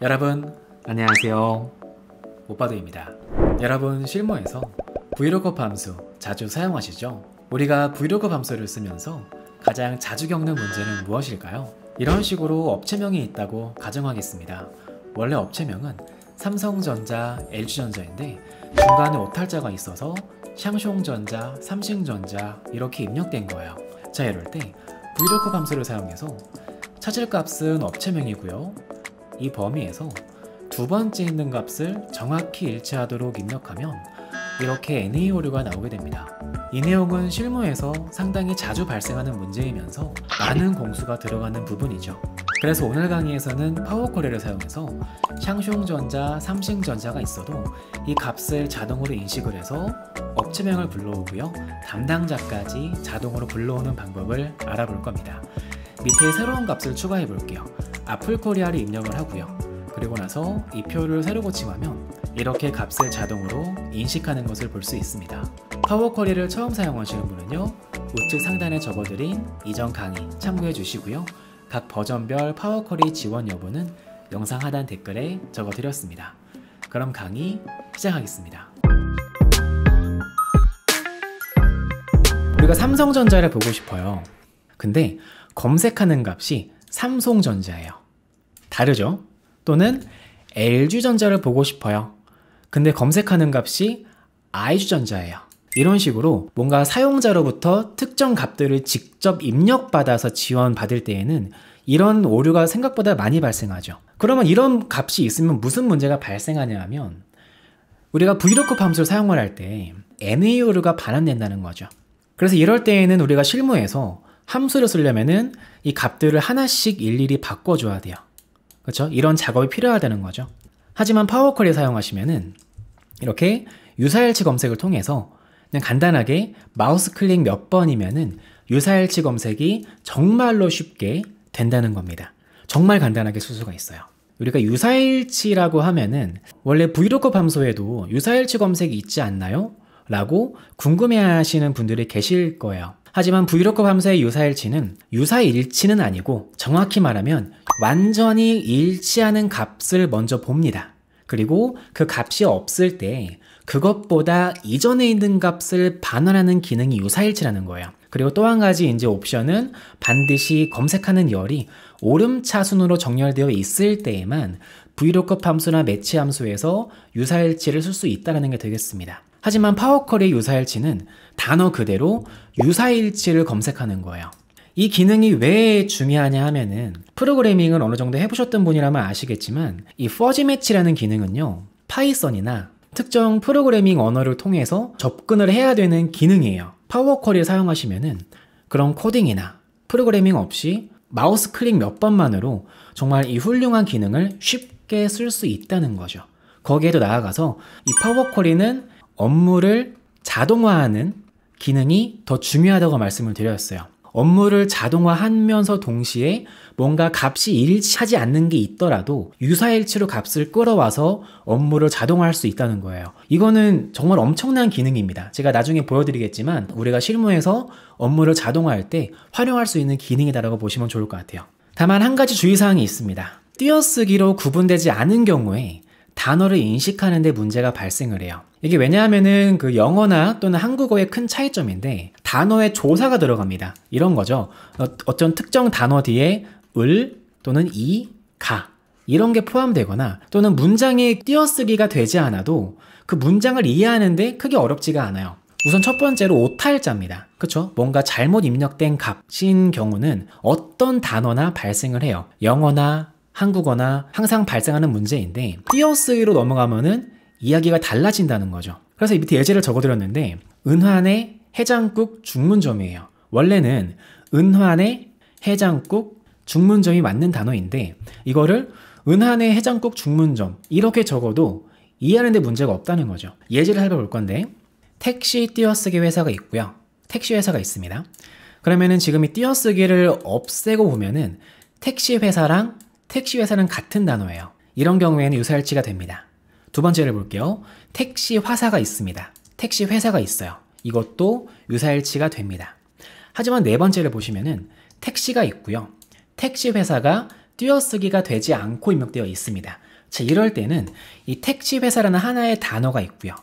여러분 안녕하세요 오빠도입니다 여러분 실무에서 브이로그 함수 자주 사용하시죠? 우리가 브이로그 함수를 쓰면서 가장 자주 겪는 문제는 무엇일까요? 이런 식으로 업체명이 있다고 가정하겠습니다 원래 업체명은 삼성전자, LG전자인데 중간에 오탈자가 있어서 샹숑전자, 삼성전자 이렇게 입력된 거예요 자 이럴 때 브이로그 함수를 사용해서 찾을 값은 업체명이고요 이 범위에서 두 번째 있는 값을 정확히 일치하도록 입력하면 이렇게 NA 오류가 나오게 됩니다. 이 내용은 실무에서 상당히 자주 발생하는 문제이면서 많은 공수가 들어가는 부분이죠. 그래서 오늘 강의에서는 파워코레를 사용해서 샹숑전자, 삼싱전자가 있어도 이 값을 자동으로 인식을 해서 업체명을 불러오고요. 담당자까지 자동으로 불러오는 방법을 알아볼 겁니다. 밑에 새로운 값을 추가해 볼게요. 아플코리아를 입력을 하고요. 그리고 나서 이 표를 새로 고침하면 이렇게 값을 자동으로 인식하는 것을 볼 수 있습니다. 파워쿼리를 처음 사용하시는 분은요. 우측 상단에 적어드린 이전 강의 참고해 주시고요. 각 버전별 파워쿼리 지원 여부는 영상 하단 댓글에 적어드렸습니다. 그럼 강의 시작하겠습니다. 우리가 삼성전자를 보고 싶어요. 근데 검색하는 값이 삼성전자예요. 다르죠? 또는 LG전자를 보고 싶어요. 근데 검색하는 값이 IG전자예요. 이런 식으로 뭔가 사용자로부터 특정 값들을 직접 입력받아서 지원받을 때에는 이런 오류가 생각보다 많이 발생하죠. 그러면 이런 값이 있으면 무슨 문제가 발생하냐 하면 우리가 브이로크 k 함수를 사용을 할 때 NA 오류가 반환된다는 거죠. 그래서 이럴 때에는 우리가 실무에서 함수를 쓰려면은 이 값들을 하나씩 일일이 바꿔줘야 돼요. 그렇죠? 이런 작업이 필요하다는 거죠. 하지만 파워쿼리 사용하시면은 이렇게 유사일치 검색을 통해서 그냥 간단하게 마우스 클릭 몇 번이면은 유사일치 검색이 정말로 쉽게 된다는 겁니다. 정말 간단하게 수수가 있어요. 우리가 유사일치라고 하면은 원래 브이로그 함수에도 유사일치 검색이 있지 않나요? 라고 궁금해하시는 분들이 계실 거예요. 하지만 브이로그 함수의 유사일치는 유사일치는 아니고 정확히 말하면 완전히 일치하는 값을 먼저 봅니다. 그리고 그 값이 없을 때 그것보다 이전에 있는 값을 반환하는 기능이 유사일치라는 거예요. 그리고 또 한 가지 이제 옵션은 반드시 검색하는 열이 오름차순으로 정렬되어 있을 때에만 브이로그 함수나 매치 함수에서 유사일치를 쓸 수 있다는 게 되겠습니다. 하지만 파워컬의 유사일치는 단어 그대로 유사일치를 검색하는 거예요. 이 기능이 왜 중요하냐 하면은 프로그래밍을 어느 정도 해보셨던 분이라면 아시겠지만 이 퍼지 매치라는 기능은요 파이썬이나 특정 프로그래밍 언어를 통해서 접근을 해야 되는 기능이에요. 파워쿼리 사용하시면은 그런 코딩이나 프로그래밍 없이 마우스 클릭 몇 번만으로 정말 이 훌륭한 기능을 쉽게 쓸 수 있다는 거죠. 거기에도 나아가서 이 파워쿼리는 업무를 자동화하는 기능이 더 중요하다고 말씀을 드렸어요. 업무를 자동화하면서 동시에 뭔가 값이 일치하지 않는 게 있더라도 유사일치로 값을 끌어와서 업무를 자동화할 수 있다는 거예요. 이거는 정말 엄청난 기능입니다. 제가 나중에 보여드리겠지만 우리가 실무에서 업무를 자동화할 때 활용할 수 있는 기능이다라고 보시면 좋을 것 같아요. 다만 한 가지 주의사항이 있습니다. 띄어쓰기로 구분되지 않은 경우에 단어를 인식하는 데 문제가 발생을 해요. 이게 왜냐하면은 그 영어나 또는 한국어의 큰 차이점인데 단어에 조사가 들어갑니다. 이런 거죠. 어, 어떤 특정 단어 뒤에 을 또는 이, 가 이런 게 포함되거나 또는 문장에 띄어쓰기가 되지 않아도 그 문장을 이해하는데 크게 어렵지가 않아요. 우선 첫 번째로 오탈자입니다. 그쵸? 뭔가 잘못 입력된 값인 경우는 어떤 단어나 발생을 해요. 영어나 한국어나 항상 발생하는 문제인데 띄어쓰기로 넘어가면은 이야기가 달라진다는 거죠. 그래서 밑에 예제를 적어드렸는데 은환의 해장국 중문점이에요. 원래는 은환의 해장국 중문점이 맞는 단어인데 이거를 은한의 해장국 중문점 이렇게 적어도 이해하는데 문제가 없다는 거죠. 예제를 살펴볼 건데 택시 띄어쓰기 회사가 있고요. 택시 회사가 있습니다. 그러면은 지금 이 띄어쓰기를 없애고 보면은 택시 회사랑 택시 회사는 같은 단어예요. 이런 경우에는 유사일치가 됩니다. 두 번째를 볼게요. 택시 화사가 있습니다. 택시 회사가 있어요. 이것도 유사일치가 됩니다. 하지만 네 번째를 보시면은 택시가 있고요. 택시 회사가 띄어쓰기가 되지 않고 입력되어 있습니다. 자, 이럴 때는 이 택시 회사라는 하나의 단어가 있고요.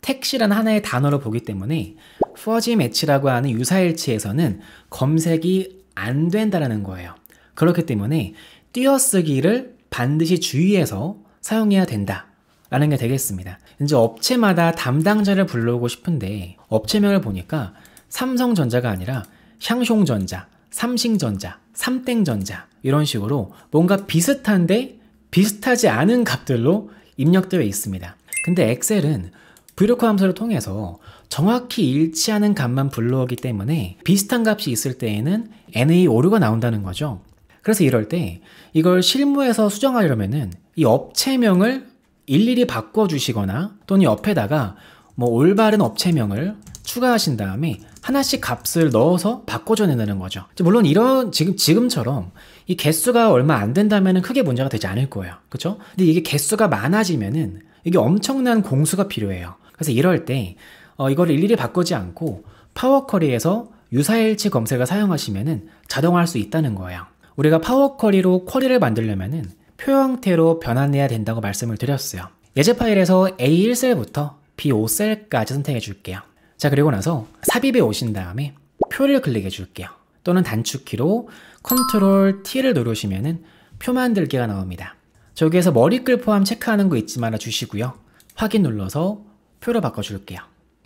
택시라는 하나의 단어로 보기 때문에 퍼지 매치라고 하는 유사일치에서는 검색이 안 된다라는 거예요. 그렇기 때문에 띄어쓰기를 반드시 주의해서 사용해야 된다. 라는 게 되겠습니다. 이제 업체마다 담당자를 불러오고 싶은데 업체명을 보니까 삼성전자가 아니라 샹숑전자, 삼싱전자, 삼땡전자 이런 식으로 뭔가 비슷한데 비슷하지 않은 값들로 입력되어 있습니다. 근데 엑셀은 브이로크 함수를 통해서 정확히 일치하는 값만 불러오기 때문에 비슷한 값이 있을 때에는 NA 오류가 나온다는 거죠. 그래서 이럴 때 이걸 실무에서 수정하려면은 이 업체명을 일일이 바꿔주시거나 또는 옆에다가 뭐 올바른 업체명을 추가하신 다음에 하나씩 값을 넣어서 바꿔줘 내는 거죠. 물론 이런 지금 지금처럼 이 개수가 얼마 안 된다면은 크게 문제가 되지 않을 거예요. 그렇죠? 근데 이게 개수가 많아지면은 이게 엄청난 공수가 필요해요. 그래서 이럴 때 어, 이걸 일일이 바꾸지 않고 파워쿼리에서 유사일치 검색을 사용하시면은 자동화할 수 있다는 거예요. 우리가 파워 쿼리로 쿼리를 만들려면 표 형태로 변환해야 된다고 말씀을 드렸어요. 예제 파일에서 A1셀부터 B5셀까지 선택해 줄게요. 자 그리고 나서 삽입에 오신 다음에 표를 클릭해 줄게요. 또는 단축키로 컨트롤 T를 누르시면 표 만들기가 나옵니다. 저기에서 머리글 포함 체크하는 거 잊지 말아 주시고요. 확인 눌러서 표를 바꿔줄게요.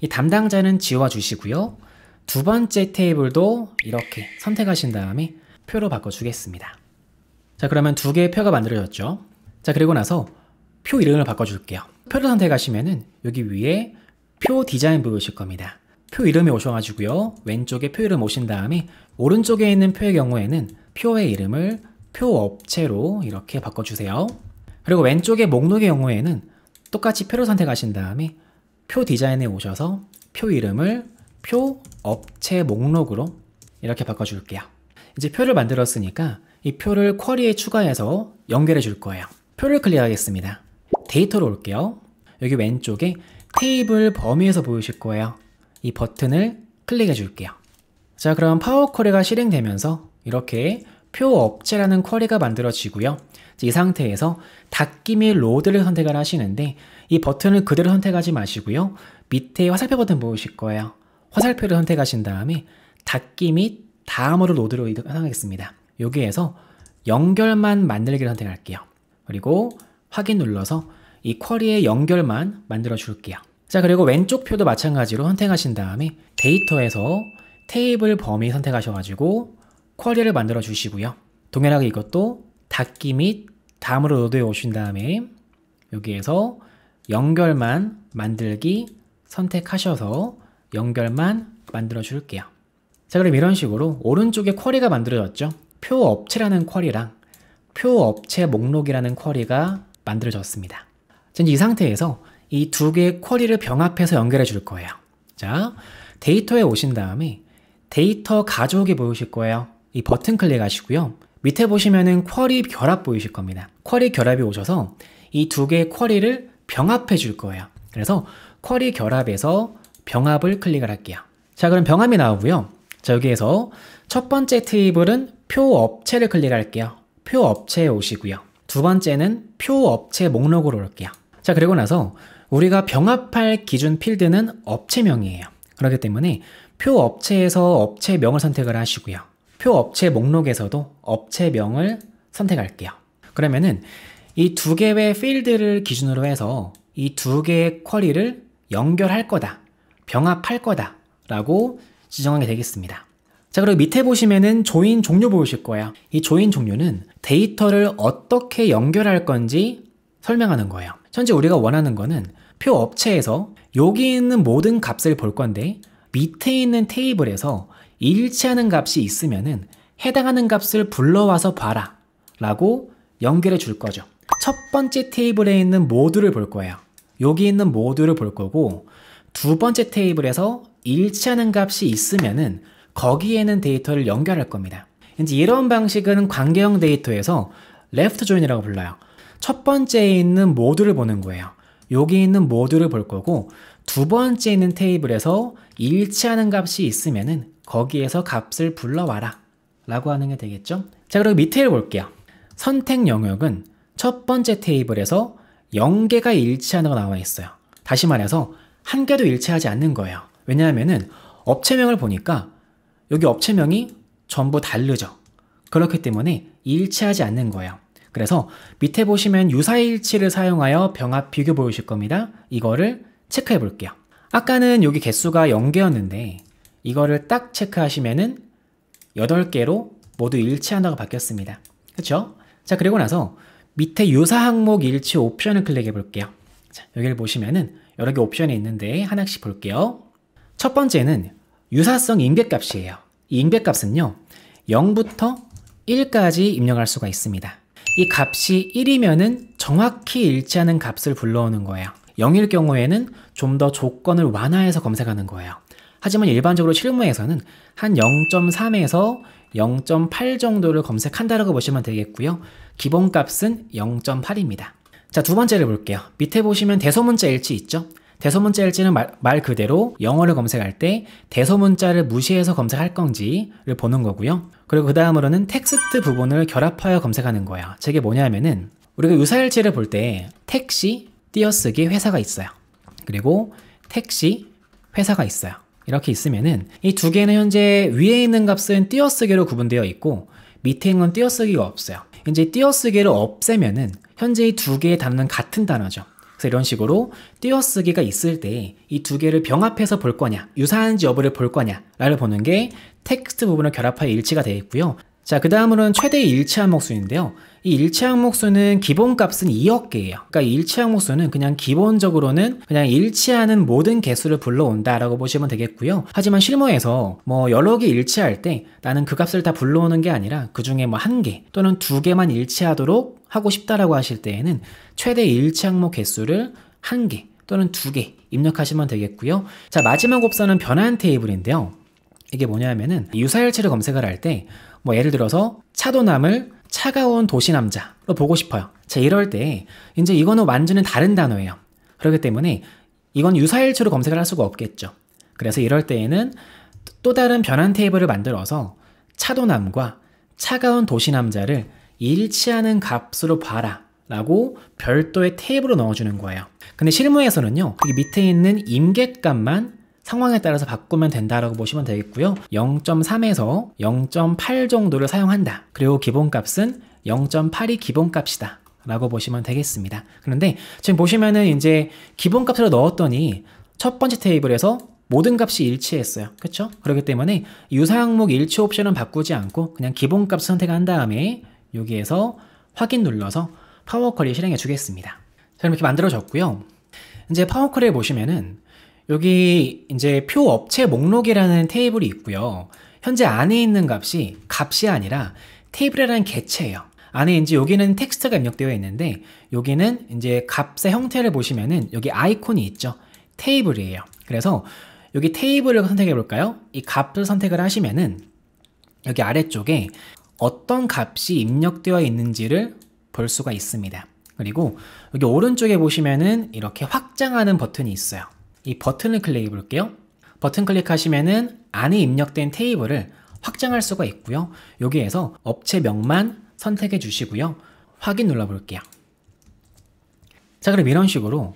이 담당자는 지워 주시고요. 두 번째 테이블도 이렇게 선택하신 다음에 표로 바꿔주겠습니다. 자 그러면 두 개의 표가 만들어졌죠. 자 그리고 나서 표 이름을 바꿔줄게요. 표를 선택하시면은 여기 위에 표 디자인 보이실 겁니다. 표 이름에 오셔가지고요. 왼쪽에 표 이름 오신 다음에 오른쪽에 있는 표의 경우에는 표의 이름을 표 업체로 이렇게 바꿔주세요. 그리고 왼쪽에 목록의 경우에는 똑같이 표를 선택하신 다음에 표 디자인에 오셔서 표 이름을 표 업체 목록으로 이렇게 바꿔줄게요. 이제 표를 만들었으니까 이 표를 쿼리에 추가해서 연결해 줄 거예요. 표를 클릭하겠습니다. 데이터로 올게요. 여기 왼쪽에 테이블 범위에서 보이실 거예요. 이 버튼을 클릭해 줄게요. 자 그럼 파워 쿼리가 실행되면서 이렇게 표 업체라는 쿼리가 만들어지고요. 이 상태에서 닫기 및 로드를 선택을 하시는데 이 버튼을 그대로 선택하지 마시고요. 밑에 화살표 버튼 보이실 거예요. 화살표를 선택하신 다음에 닫기 및 다음으로 노드로 이동하겠습니다. 여기에서 연결만 만들기를 선택할게요. 그리고 확인 눌러서 이 쿼리의 연결만 만들어 줄게요. 자 그리고 왼쪽 표도 마찬가지로 선택하신 다음에 데이터에서 테이블 범위 선택하셔가지고 쿼리를 만들어 주시고요. 동일하게 이것도 닫기 및 다음으로 노드에 오신 다음에 여기에서 연결만 만들기 선택하셔서 연결만 만들어 줄게요. 자 그럼 이런 식으로 오른쪽에 쿼리가 만들어졌죠. 표 업체라는 쿼리랑 표 업체 목록이라는 쿼리가 만들어졌습니다. 자, 이 상태에서 이 두 개의 쿼리를 병합해서 연결해 줄 거예요. 자, 데이터에 오신 다음에 데이터 가족이 보이실 거예요. 이 버튼 클릭하시고요. 밑에 보시면은 쿼리 결합 보이실 겁니다. 쿼리 결합이 오셔서 이 두 개의 쿼리를 병합해 줄 거예요. 그래서 쿼리 결합에서 병합을 클릭을 할게요. 자, 그럼 병합이 나오고요. 자, 여기에서 첫 번째 테이블은 표 업체를 클릭할게요. 표 업체에 오시고요. 두 번째는 표 업체 목록으로 올게요. 자, 그리고 나서 우리가 병합할 기준 필드는 업체명이에요. 그렇기 때문에 표 업체에서 업체명을 선택을 하시고요. 표 업체 목록에서도 업체명을 선택할게요. 그러면은 이 두 개의 필드를 기준으로 해서 이 두 개의 쿼리를 연결할 거다, 병합할 거다 라고 지정하게 되겠습니다. 자 그리고 밑에 보시면은 조인 종류 보이실 거예요. 이 조인 종류는 데이터를 어떻게 연결할 건지 설명하는 거예요. 현재 우리가 원하는 거는 표 업체에서 여기 있는 모든 값을 볼 건데 밑에 있는 테이블에서 일치하는 값이 있으면은 해당하는 값을 불러와서 봐라 라고 연결해 줄 거죠. 첫 번째 테이블에 있는 모두를볼 거예요. 여기 있는 모두를볼 거고 두 번째 테이블에서 일치하는 값이 있으면은 거기에는 데이터를 연결할 겁니다. 이제 이런 방식은 관계형 데이터에서 left join이라고 불러요. 첫 번째에 있는 모듈을 보는 거예요. 여기 있는 모듈을 볼 거고 두 번째 있는 테이블에서 일치하는 값이 있으면은 거기에서 값을 불러와라 라고 하는 게 되겠죠? 자 그리고 밑에를 볼게요. 선택 영역은 첫 번째 테이블에서 0개가 일치하는 거 나와 있어요. 다시 말해서 한 개도 일치하지 않는 거예요. 왜냐하면은 업체명을 보니까 여기 업체명이 전부 다르죠. 그렇기 때문에 일치하지 않는 거예요. 그래서 밑에 보시면 유사일치를 사용하여 병합 비교 보이실 겁니다. 이거를 체크해 볼게요. 아까는 여기 개수가 0개였는데 이거를 딱 체크하시면은 8개로 모두 일치한다고 바뀌었습니다. 그렇죠? 자 그리고 나서 밑에 유사 항목 일치 옵션을 클릭해 볼게요. 자, 여기를 보시면은 여러 개 옵션이 있는데 하나씩 볼게요. 첫 번째는 유사성 잉백값이에요이잉백값은요 0부터 1까지 입력할 수가 있습니다. 이 값이 1이면은 정확히 일치하는 값을 불러오는 거예요. 0일 경우에는 좀 더 조건을 완화해서 검색하는 거예요. 하지만 일반적으로 실무에서는 한 0.3에서 0.8 정도를 검색한다라고 보시면 되겠고요. 기본값은 0.8입니다. 자, 두 번째를 볼게요. 밑에 보시면 대소문자 일치 있죠? 대소문자일지는 말, 말 그대로 영어를 검색할 때 대소문자를 무시해서 검색할 건지를 보는 거고요. 그리고 그 다음으로는 텍스트 부분을 결합하여 검색하는 거야. 저게 뭐냐면은 우리가 유사일지를 볼 때 택시, 띄어쓰기 회사가 있어요. 그리고 택시, 회사가 있어요. 이렇게 있으면은 이 두 개는 현재 위에 있는 값은 띄어쓰기로 구분되어 있고 밑에 있는 건 띄어쓰기가 없어요. 이제 띄어쓰기를 없애면은 현재 이 두 개의 단어는 같은 단어죠. 그래서 이런 식으로 띄어쓰기가 있을 때 이 두 개를 병합해서 볼 거냐, 유사한지 여부를 볼 거냐를 라 보는 게 텍스트 부분을 결합하여 일치가 되어 있고요. 자, 그 다음으로는 최대 일치 항목수인데요. 이 일치 항목수는 기본값은 2억 개예요. 그러니까 일치 항목수는 그냥 기본적으로는 그냥 일치하는 모든 개수를 불러온다라고 보시면 되겠고요. 하지만 실무에서 뭐 여러 개 일치할 때 나는 그 값을 다 불러오는 게 아니라 그 중에 뭐 한 개 또는 두 개만 일치하도록 하고 싶다라고 하실 때에는 최대 일치 항목 개수를 한 개 또는 두 개 입력하시면 되겠고요. 자, 마지막 곱션은 변환 테이블인데요. 이게 뭐냐면은 유사일치를 검색을 할때 뭐 예를 들어서 차도남을 차가운 도시남자로 보고 싶어요. 자, 이럴 때 이제 이거는 완전히 다른 단어예요. 그렇기 때문에 이건 유사일치로 검색을 할 수가 없겠죠. 그래서 이럴 때에는 또 다른 변환 테이블을 만들어서 차도남과 차가운 도시남자를 일치하는 값으로 봐라 라고 별도의 테이블로 넣어주는 거예요. 근데 실무에서는요, 이 밑에 있는 임계값만 상황에 따라서 바꾸면 된다라고 보시면 되겠고요. 0.3에서 0.8 정도를 사용한다. 그리고 기본값은 0.8이 기본값이다. 라고 보시면 되겠습니다. 그런데 지금 보시면은 이제 기본값으로 넣었더니 첫 번째 테이블에서 모든 값이 일치했어요. 그렇죠? 그렇기 때문에 유사 항목 일치 옵션은 바꾸지 않고 그냥 기본값 선택한 다음에 여기에서 확인 눌러서 파워쿼리 실행해 주겠습니다. 자, 그럼 이렇게 만들어졌고요. 이제 파워쿼리를 보시면은 여기 이제 표 업체 목록이라는 테이블이 있고요. 현재 안에 있는 값이 값이 아니라 테이블이라는 개체예요. 안에 이제 여기는 텍스트가 입력되어 있는데 여기는 이제 값의 형태를 보시면은 여기 아이콘이 있죠. 테이블이에요. 그래서 여기 테이블을 선택해 볼까요? 이 값을 선택을 하시면은 여기 아래쪽에 어떤 값이 입력되어 있는지를 볼 수가 있습니다. 그리고 여기 오른쪽에 보시면은 이렇게 확장하는 버튼이 있어요. 이 버튼을 클릭해 볼게요. 버튼 클릭하시면은 안에 입력된 테이블을 확장할 수가 있고요. 여기에서 업체명만 선택해 주시고요. 확인 눌러 볼게요. 자 그럼 이런 식으로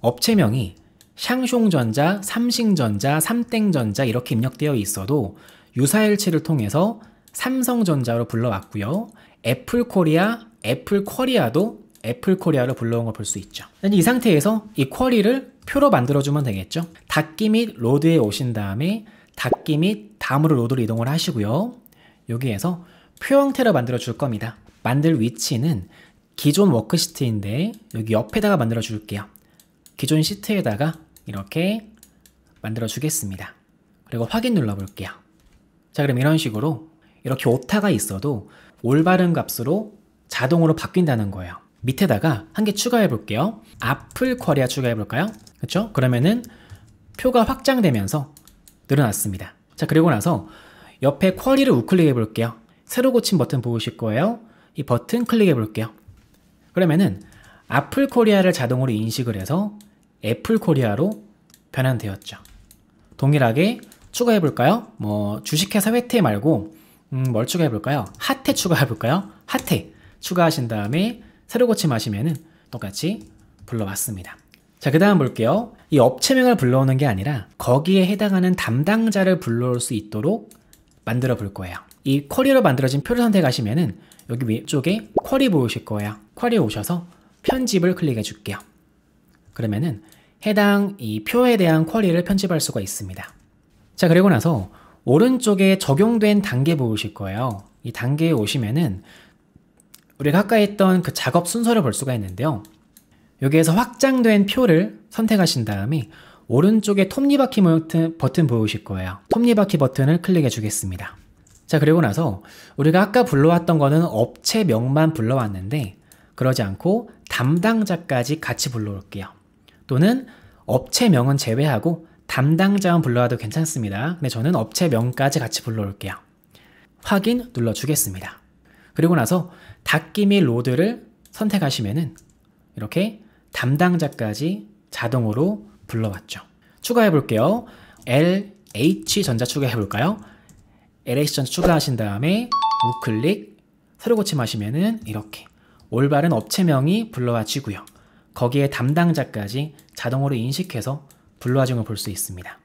업체명이 샹숑전자, 삼신전자, 삼땡전자 이렇게 입력되어 있어도 유사일치를 통해서 삼성전자로 불러왔고요. 애플코리아, 애플코리아도 애플코리아로 불러온 걸 볼 수 있죠. 이 상태에서 이 쿼리를 표로 만들어주면 되겠죠. 닫기 및 로드에 오신 다음에 닫기 및 다음으로 로드로 이동을 하시고요. 여기에서 표 형태로 만들어 줄 겁니다. 만들 위치는 기존 워크시트인데 여기 옆에다가 만들어 줄게요. 기존 시트에다가 이렇게 만들어 주겠습니다. 그리고 확인 눌러 볼게요. 자 그럼 이런 식으로 이렇게 오타가 있어도 올바른 값으로 자동으로 바뀐다는 거예요. 밑에다가 한 개 추가해 볼게요. 앞을 쿼리아 추가해 볼까요? 그렇죠? 그러면은 표가 확장되면서 늘어났습니다. 자 그리고 나서 옆에 쿼리를 우클릭해 볼게요. 새로 고친 버튼 보이실 거예요. 이 버튼 클릭해 볼게요. 그러면은 애플 코리아를 자동으로 인식을 해서 애플 코리아로 변환되었죠. 동일하게 추가해 볼까요? 뭐 주식회사 회태 말고 음, 뭘 추가해 볼까요? 하태 추가해 볼까요? 하태 추가하신 다음에 새로 고침 하시면은 똑같이 불러왔습니다 자, 그 다음 볼게요. 이 업체명을 불러오는 게 아니라 거기에 해당하는 담당자를 불러올 수 있도록 만들어 볼 거예요. 이 쿼리로 만들어진 표를 선택하시면은 여기 위쪽에 쿼리 보이실 거예요. 쿼리 오셔서 편집을 클릭해 줄게요. 그러면은 해당 이 표에 대한 쿼리를 편집할 수가 있습니다. 자, 그리고 나서 오른쪽에 적용된 단계 보이실 거예요. 이 단계에 오시면은 우리가 아까 했던 그 작업 순서를 볼 수가 있는데요. 여기에서 확장된 표를 선택하신 다음에 오른쪽에 톱니바퀴 버튼, 버튼 보이실 거예요. 톱니바퀴 버튼을 클릭해 주겠습니다. 자 그리고 나서 우리가 아까 불러왔던 거는 업체명만 불러왔는데 그러지 않고 담당자까지 같이 불러올게요. 또는 업체명은 제외하고 담당자만 불러와도 괜찮습니다. 근데 저는 업체명까지 같이 불러올게요. 확인 눌러주겠습니다. 그리고 나서 닫기 및 로드를 선택하시면은 이렇게 담당자까지 자동으로 불러왔죠. 추가해 볼게요. LH 전자 추가해 볼까요? LH 전자 추가하신 다음에 우클릭 새로 고침하시면은 이렇게 올바른 업체명이 불러와지고요. 거기에 담당자까지 자동으로 인식해서 불러와준 걸볼 수 있습니다.